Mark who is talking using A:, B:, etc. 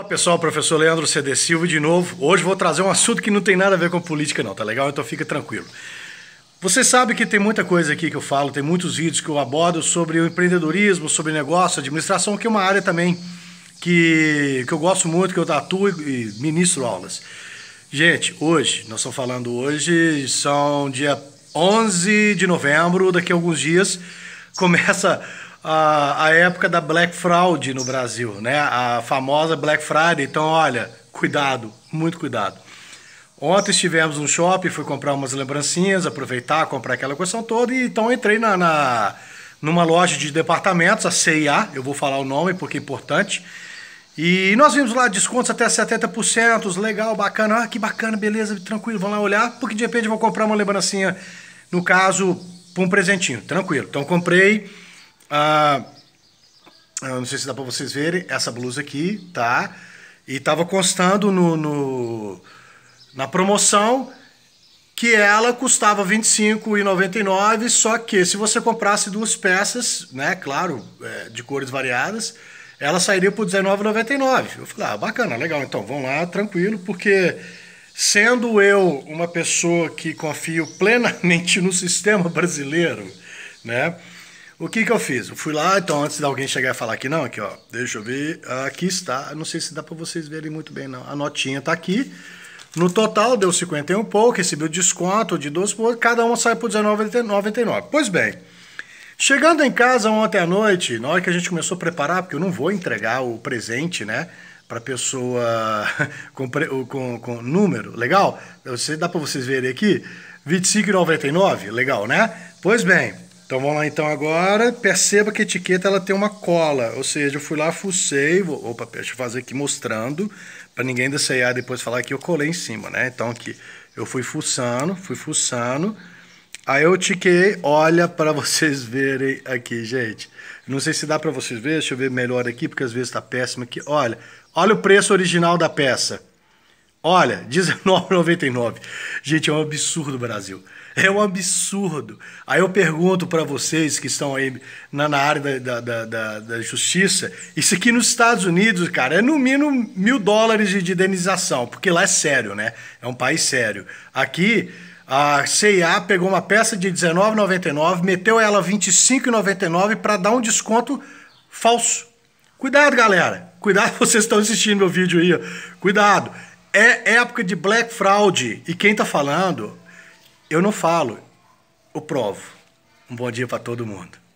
A: Olá pessoal, professor Leandro CD Silva de novo. Hoje vou trazer um assunto que não tem nada a ver com política não, tá legal? Então fica tranquilo. Você sabe que tem muita coisa aqui que eu falo, tem muitos vídeos que eu abordo sobre o empreendedorismo, sobre negócio, administração, que é uma área também que, que eu gosto muito, que eu atuo e ministro aulas. Gente, hoje, nós estamos falando hoje, são dia 11 de novembro, daqui a alguns dias, começa a, a época da Black Fraud no Brasil, né? A famosa Black Friday. Então, olha, cuidado, muito cuidado. Ontem estivemos no shopping, fui comprar umas lembrancinhas, aproveitar, comprar aquela questão toda, e então entrei na, na numa loja de departamentos, a CIA, eu vou falar o nome porque é importante. E nós vimos lá descontos até 70%, legal, bacana, ah, que bacana, beleza, tranquilo, vamos lá olhar, porque de repente vou comprar uma lembrancinha, no caso, para um presentinho, tranquilo. Então comprei, ah, não sei se dá para vocês verem, essa blusa aqui, tá? E tava constando no, no na promoção que ela custava R$ 25,99, só que se você comprasse duas peças, né, claro, é, de cores variadas, ela sairia por R$19,99. Eu falei, ah, bacana, legal, então vamos lá, tranquilo, porque sendo eu uma pessoa que confio plenamente no sistema brasileiro, né, o que que eu fiz? Eu fui lá, então antes de alguém chegar e falar aqui, não, aqui ó, deixa eu ver, aqui está, não sei se dá para vocês verem muito bem não, a notinha tá aqui, no total deu 51 pouco, recebeu desconto de 12 por. cada uma sai por R$19,99. Pois bem, chegando em casa ontem à noite, na hora que a gente começou a preparar, porque eu não vou entregar o presente, né, para pessoa com, com, com, número, legal? Você, dá para vocês verem aqui? R$25,99, legal, né? Pois bem... Então vamos lá então agora, perceba que a etiqueta ela tem uma cola, ou seja, eu fui lá, fucei, vou, opa, deixa eu fazer aqui mostrando, para ninguém desceiar depois falar que eu colei em cima, né? Então aqui, eu fui fuçando, fui fuçando, aí eu tiquei, olha para vocês verem aqui, gente. Não sei se dá para vocês verem, deixa eu ver melhor aqui, porque às vezes tá péssimo aqui, olha, olha o preço original da peça, Olha, R$19,99. Gente, é um absurdo, Brasil. É um absurdo. Aí eu pergunto para vocês que estão aí na, na área da, da, da, da, justiça, isso aqui nos Estados Unidos, cara, é no mínimo mil dólares de, indenização, porque lá é sério, né? É um país sério. Aqui, a CIA pegou uma peça de R$19,99, meteu ela R$25,99 para dar um desconto falso. Cuidado, galera. Cuidado, vocês estão assistindo meu vídeo aí. Cuidado. É, é época de black fraud. E quem tá falando, eu não falo, eu provo. Um bom dia para todo mundo.